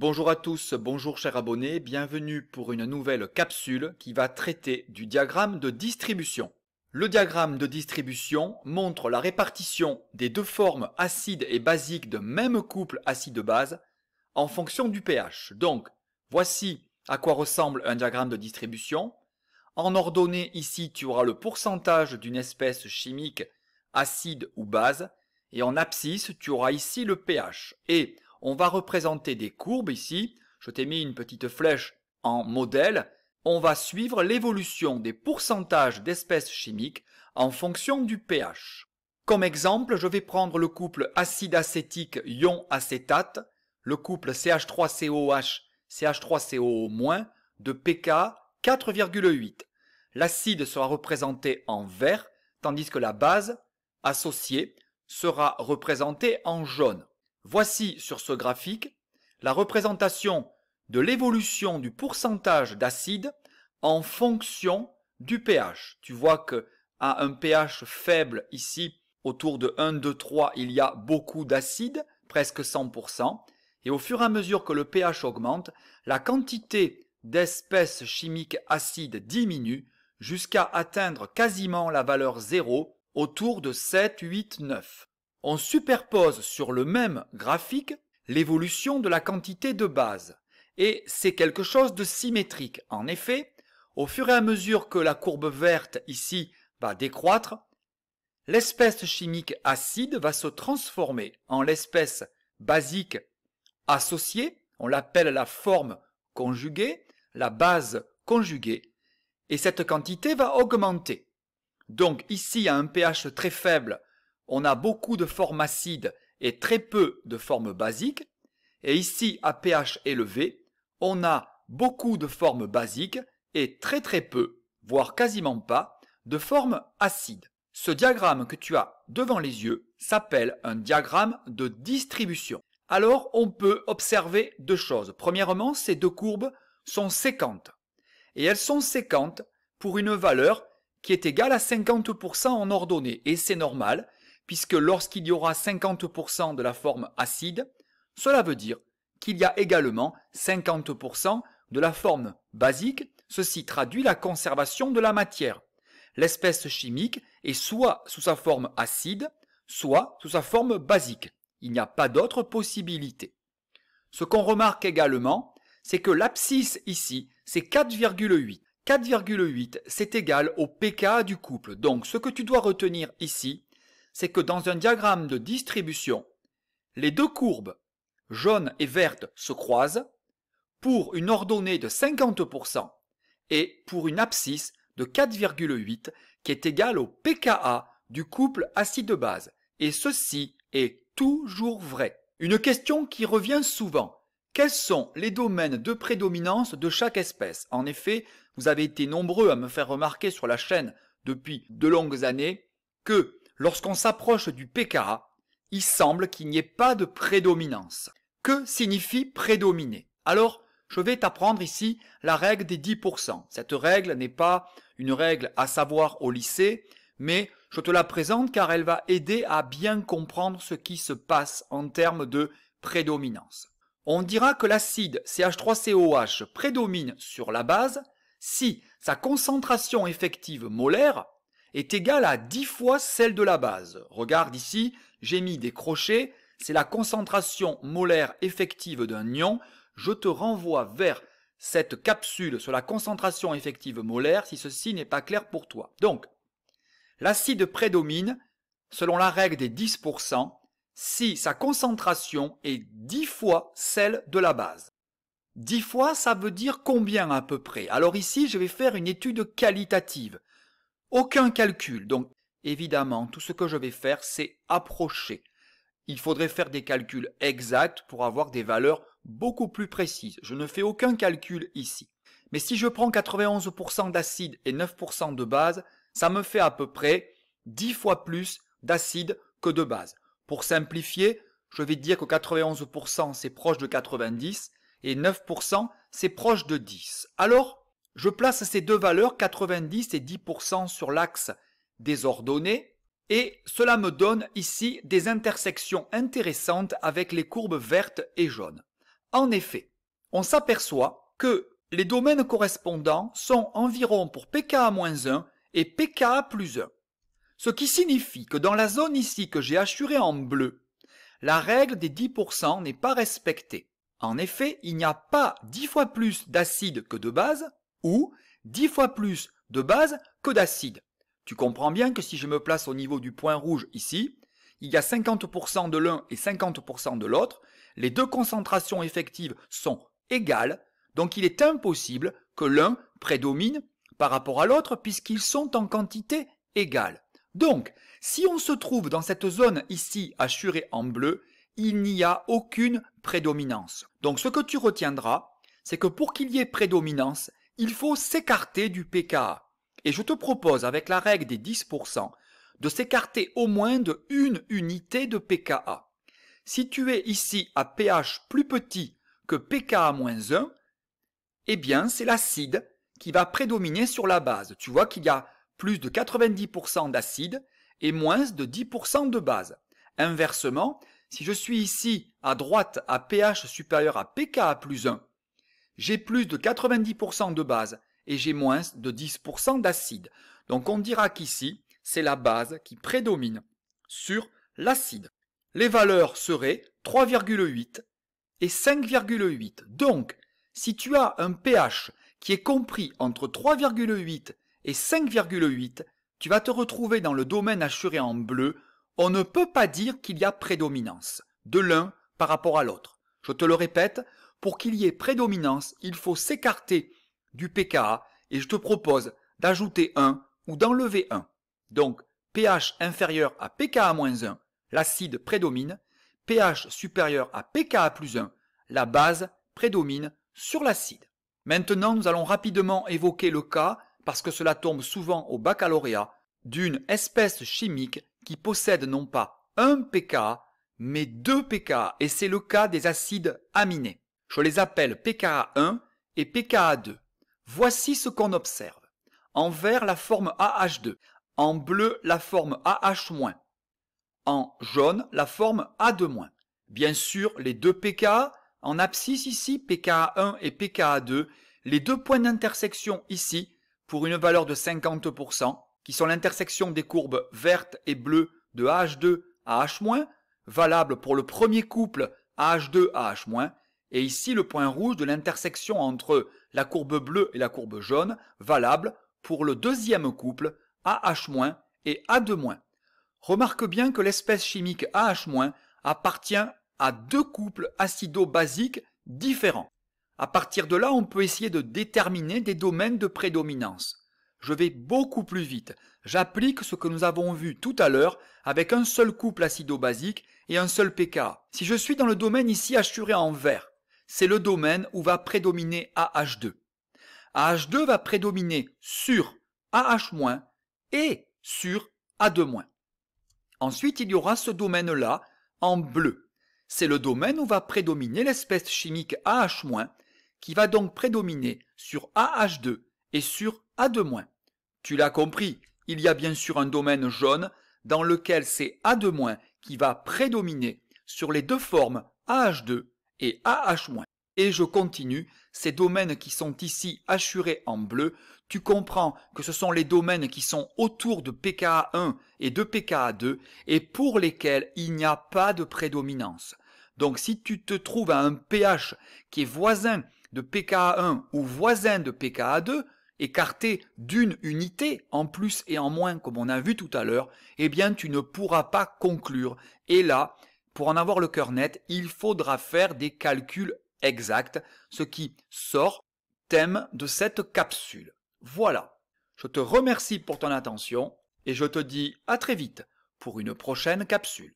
Bonjour à tous, bonjour chers abonnés, bienvenue pour une nouvelle capsule qui va traiter du diagramme de distribution. Le diagramme de distribution montre la répartition des deux formes acides et basiques de même couple acide-base en fonction du pH. Donc, voici à quoi ressemble un diagramme de distribution. En ordonnée, ici, tu auras le pourcentage d'une espèce chimique acide ou base, et en abscisse, tu auras ici le pH. Et on va représenter des courbes ici. Je t'ai mis une petite flèche en modèle. On va suivre l'évolution des pourcentages d'espèces chimiques en fonction du pH. Comme exemple, je vais prendre le couple acide acétique ion acétate, le couple CH3COH CH3COO- de pKa 4,8. L'acide sera représenté en vert, tandis que la base associée sera représentée en jaune. Voici sur ce graphique la représentation de l'évolution du pourcentage d'acide en fonction du pH. Tu vois que à un pH faible ici, autour de 1, 2, 3, il y a beaucoup d'acide, presque 100%. Et au fur et à mesure que le pH augmente, la quantité d'espèces chimiques acides diminue jusqu'à atteindre quasiment la valeur 0 autour de 7, 8, 9 on superpose sur le même graphique l'évolution de la quantité de base. Et c'est quelque chose de symétrique. En effet, au fur et à mesure que la courbe verte ici va décroître, l'espèce chimique acide va se transformer en l'espèce basique associée, on l'appelle la forme conjuguée, la base conjuguée, et cette quantité va augmenter. Donc ici, à un pH très faible, on a beaucoup de formes acides et très peu de formes basiques. Et ici, à pH élevé, on a beaucoup de formes basiques et très très peu, voire quasiment pas, de formes acides. Ce diagramme que tu as devant les yeux s'appelle un diagramme de distribution. Alors, on peut observer deux choses. Premièrement, ces deux courbes sont séquentes. Et elles sont séquentes pour une valeur qui est égale à 50% en ordonnée. Et c'est normal, puisque lorsqu'il y aura 50% de la forme acide, cela veut dire qu'il y a également 50% de la forme basique, ceci traduit la conservation de la matière. L'espèce chimique est soit sous sa forme acide, soit sous sa forme basique. Il n'y a pas d'autre possibilité. Ce qu'on remarque également, c'est que l'abscisse ici, c'est 4,8. 4,8, c'est égal au pKa du couple. Donc ce que tu dois retenir ici, c'est que dans un diagramme de distribution, les deux courbes, jaune et verte, se croisent pour une ordonnée de 50% et pour une abscisse de 4,8 qui est égale au pKa du couple acide-base. Et ceci est toujours vrai. Une question qui revient souvent. Quels sont les domaines de prédominance de chaque espèce En effet, vous avez été nombreux à me faire remarquer sur la chaîne depuis de longues années que Lorsqu'on s'approche du pKa, il semble qu'il n'y ait pas de prédominance. Que signifie prédominer Alors, je vais t'apprendre ici la règle des 10%. Cette règle n'est pas une règle à savoir au lycée, mais je te la présente car elle va aider à bien comprendre ce qui se passe en termes de prédominance. On dira que l'acide CH3COH prédomine sur la base si sa concentration effective molaire, est égale à 10 fois celle de la base. Regarde ici, j'ai mis des crochets, c'est la concentration molaire effective d'un ion. Je te renvoie vers cette capsule sur la concentration effective molaire si ceci n'est pas clair pour toi. Donc, l'acide prédomine selon la règle des 10% si sa concentration est 10 fois celle de la base. 10 fois, ça veut dire combien à peu près Alors ici, je vais faire une étude qualitative. Aucun calcul. Donc évidemment, tout ce que je vais faire, c'est approcher. Il faudrait faire des calculs exacts pour avoir des valeurs beaucoup plus précises. Je ne fais aucun calcul ici. Mais si je prends 91% d'acide et 9% de base, ça me fait à peu près 10 fois plus d'acide que de base. Pour simplifier, je vais dire que 91% c'est proche de 90 et 9% c'est proche de 10. Alors, je place ces deux valeurs 90 et 10% sur l'axe des ordonnées et cela me donne ici des intersections intéressantes avec les courbes vertes et jaunes. En effet, on s'aperçoit que les domaines correspondants sont environ pour pKa-1 et pKa plus 1. Ce qui signifie que dans la zone ici que j'ai assurée en bleu, la règle des 10% n'est pas respectée. En effet, il n'y a pas 10 fois plus d'acide que de base, ou 10 fois plus de base que d'acide. Tu comprends bien que si je me place au niveau du point rouge ici, il y a 50% de l'un et 50% de l'autre, les deux concentrations effectives sont égales, donc il est impossible que l'un prédomine par rapport à l'autre puisqu'ils sont en quantité égale. Donc, si on se trouve dans cette zone ici assurée en bleu, il n'y a aucune prédominance. Donc ce que tu retiendras, c'est que pour qu'il y ait prédominance, il faut s'écarter du PKA. Et je te propose, avec la règle des 10%, de s'écarter au moins de une unité de pKa. Si tu es ici à pH plus petit que pKa-1, eh bien c'est l'acide qui va prédominer sur la base. Tu vois qu'il y a plus de 90% d'acide et moins de 10% de base. Inversement, si je suis ici à droite à pH supérieur à pKa plus 1, j'ai plus de 90% de base et j'ai moins de 10% d'acide. Donc on dira qu'ici, c'est la base qui prédomine sur l'acide. Les valeurs seraient 3,8 et 5,8. Donc, si tu as un pH qui est compris entre 3,8 et 5,8, tu vas te retrouver dans le domaine assuré en bleu. On ne peut pas dire qu'il y a prédominance de l'un par rapport à l'autre. Je te le répète, pour qu'il y ait prédominance, il faut s'écarter du pKa et je te propose d'ajouter 1 ou d'enlever 1. Donc, pH inférieur à pKa-1, l'acide prédomine, pH supérieur à pKa plus 1, la base prédomine sur l'acide. Maintenant, nous allons rapidement évoquer le cas, parce que cela tombe souvent au baccalauréat, d'une espèce chimique qui possède non pas un pKa, mais deux pKa, et c'est le cas des acides aminés. Je les appelle pKa1 et pKa2. Voici ce qu'on observe. En vert, la forme AH2. En bleu, la forme AH-. En jaune, la forme A2-. Bien sûr, les deux pKa, en abscisse ici, pKa1 et pKa2, les deux points d'intersection ici, pour une valeur de 50%, qui sont l'intersection des courbes vertes et bleues de AH2 à H-, valable pour le premier couple AH2 à H-, et ici, le point rouge de l'intersection entre la courbe bleue et la courbe jaune, valable pour le deuxième couple AH- et A2-. Remarque bien que l'espèce chimique AH- appartient à deux couples acido-basiques différents. À partir de là, on peut essayer de déterminer des domaines de prédominance. Je vais beaucoup plus vite. J'applique ce que nous avons vu tout à l'heure avec un seul couple acido-basique et un seul pKa. Si je suis dans le domaine ici assuré en vert, c'est le domaine où va prédominer AH2. AH2 va prédominer sur AH- et sur A2-. Ensuite, il y aura ce domaine-là en bleu. C'est le domaine où va prédominer l'espèce chimique AH- qui va donc prédominer sur AH2 et sur A2-. Tu l'as compris, il y a bien sûr un domaine jaune dans lequel c'est A2- qui va prédominer sur les deux formes AH2 et AH-. Et je continue, ces domaines qui sont ici assurés en bleu, tu comprends que ce sont les domaines qui sont autour de pKa1 et de pKa2 et pour lesquels il n'y a pas de prédominance. Donc si tu te trouves à un pH qui est voisin de pKa1 ou voisin de pKa2, écarté d'une unité en plus et en moins comme on a vu tout à l'heure, eh bien tu ne pourras pas conclure. Et là, pour en avoir le cœur net, il faudra faire des calculs exacts, ce qui sort thème de cette capsule. Voilà. Je te remercie pour ton attention et je te dis à très vite pour une prochaine capsule.